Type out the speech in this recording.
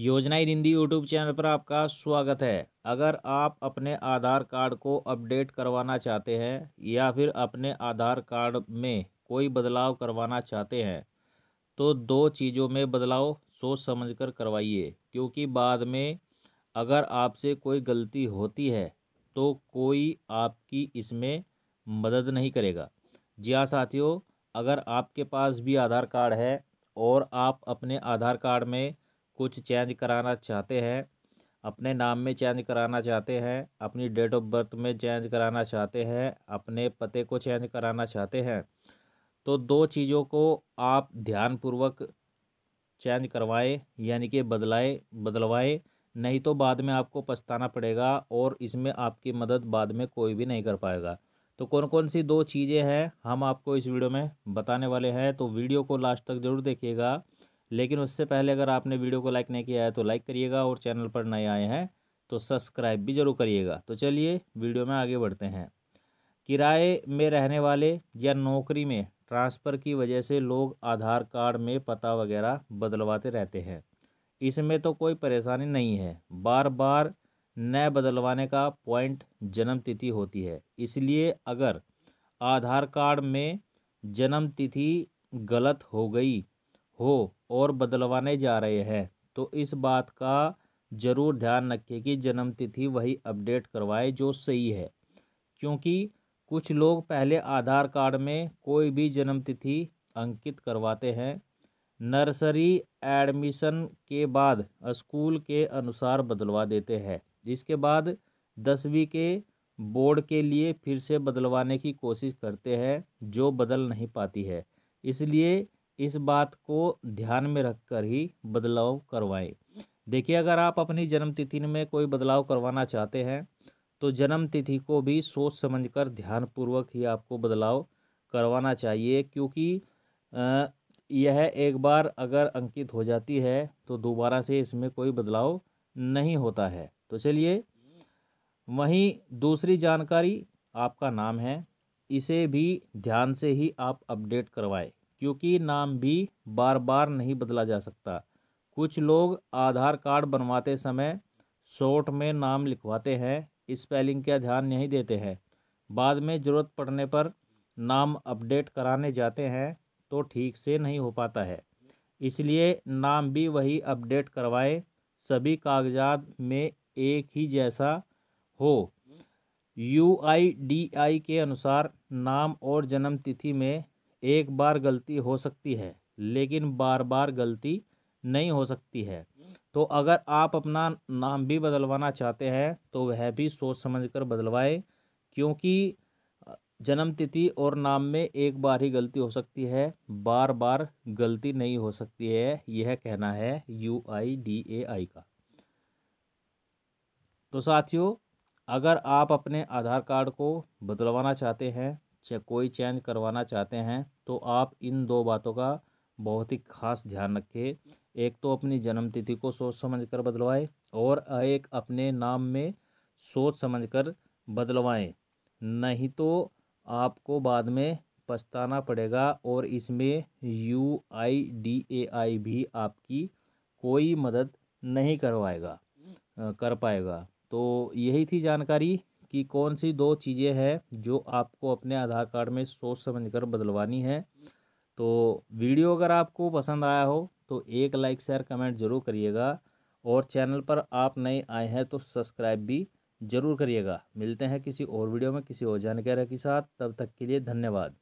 योजना Hindi YouTube channel पर आपका स्वागत है अगर आप अपने आधार कार्ड को अपडेट करवाना चाहते हैं या फिर अपने आधार कार्ड में कोई बदलाव करवाना चाहते हैं तो दो चीज़ों में बदलाव सोच समझकर करवाइए क्योंकि बाद में अगर आपसे कोई गलती होती है तो कोई आपकी इसमें मदद नहीं करेगा जी हाँ साथियों अगर आपके पास भी आधार कार्ड है और आप अपने आधार कार्ड में कुछ चेंज कराना चाहते हैं अपने नाम में चेंज कराना चाहते हैं अपनी डेट ऑफ बर्थ में चेंज कराना चाहते हैं अपने पते को चेंज कराना चाहते हैं तो दो चीज़ों को आप ध्यानपूर्वक चेंज करवाएं यानी कि बदलाएं बदलवाएं नहीं तो बाद में आपको पछताना पड़ेगा और इसमें आपकी मदद बाद में कोई भी नहीं कर पाएगा तो कौन कौन सी दो चीज़ें हैं हम आपको इस वीडियो में बताने वाले हैं तो वीडियो को लास्ट तक ज़रूर देखिएगा लेकिन उससे पहले अगर आपने वीडियो को लाइक नहीं किया है तो लाइक करिएगा और चैनल पर नए आए हैं तो सब्सक्राइब भी ज़रूर करिएगा तो चलिए वीडियो में आगे बढ़ते हैं किराए में रहने वाले या नौकरी में ट्रांसफ़र की वजह से लोग आधार कार्ड में पता वगैरह बदलवाते रहते हैं इसमें तो कोई परेशानी नहीं है बार बार न बदलवाने का पॉइंट जन्म तिथि होती है इसलिए अगर आधार कार्ड में जन्म तिथि गलत हो गई हो और बदलवाने जा रहे हैं तो इस बात का ज़रूर ध्यान रखें कि जन्म तिथि वही अपडेट करवाए जो सही है क्योंकि कुछ लोग पहले आधार कार्ड में कोई भी जन्म तिथि अंकित करवाते हैं नर्सरी एडमिशन के बाद स्कूल के अनुसार बदलवा देते हैं जिसके बाद दसवीं के बोर्ड के लिए फिर से बदलवाने की कोशिश करते हैं जो बदल नहीं पाती है इसलिए इस बात को ध्यान में रखकर ही बदलाव करवाएं देखिए अगर आप अपनी जन्म तिथि में कोई बदलाव करवाना चाहते हैं तो जन्म तिथि को भी सोच समझकर ध्यानपूर्वक ही आपको बदलाव करवाना चाहिए क्योंकि यह एक बार अगर अंकित हो जाती है तो दोबारा से इसमें कोई बदलाव नहीं होता है तो चलिए वहीं दूसरी जानकारी आपका नाम है इसे भी ध्यान से ही आप अपडेट करवाएं क्योंकि नाम भी बार बार नहीं बदला जा सकता कुछ लोग आधार कार्ड बनवाते समय शॉर्ट में नाम लिखवाते हैं स्पेलिंग का ध्यान नहीं देते हैं बाद में ज़रूरत पड़ने पर नाम अपडेट कराने जाते हैं तो ठीक से नहीं हो पाता है इसलिए नाम भी वही अपडेट करवाएं सभी कागजात में एक ही जैसा हो यू आई डी आई के अनुसार नाम और जन्म तिथि में एक बार गलती हो सकती है लेकिन बार बार गलती नहीं हो सकती है तो अगर आप अपना नाम भी बदलवाना चाहते हैं तो वह भी सोच समझ कर बदलवाएँ क्योंकि जन्म तिथि और नाम में एक बार ही गलती हो सकती है बार बार गलती नहीं हो सकती है यह कहना है यू आई डी ए आई का तो साथियों अगर आप अपने आधार कार्ड को बदलवाना चाहते हैं कोई चेंज करवाना चाहते हैं तो आप इन दो बातों का बहुत ही खास ध्यान रखें एक तो अपनी जन्म तिथि को सोच समझ कर बदलवाएँ और एक अपने नाम में सोच समझ कर बदलवाएँ नहीं तो आपको बाद में पछताना पड़ेगा और इसमें यू आई डी ए आई भी आपकी कोई मदद नहीं करवाएगा कर पाएगा तो यही थी जानकारी कि कौन सी दो चीज़ें हैं जो आपको अपने आधार कार्ड में सोच समझ कर बदलवानी है तो वीडियो अगर आपको पसंद आया हो तो एक लाइक शेयर कमेंट ज़रूर करिएगा और चैनल पर आप नए आए हैं तो सब्सक्राइब भी ज़रूर करिएगा मिलते हैं किसी और वीडियो में किसी और जानकारी के साथ तब तक के लिए धन्यवाद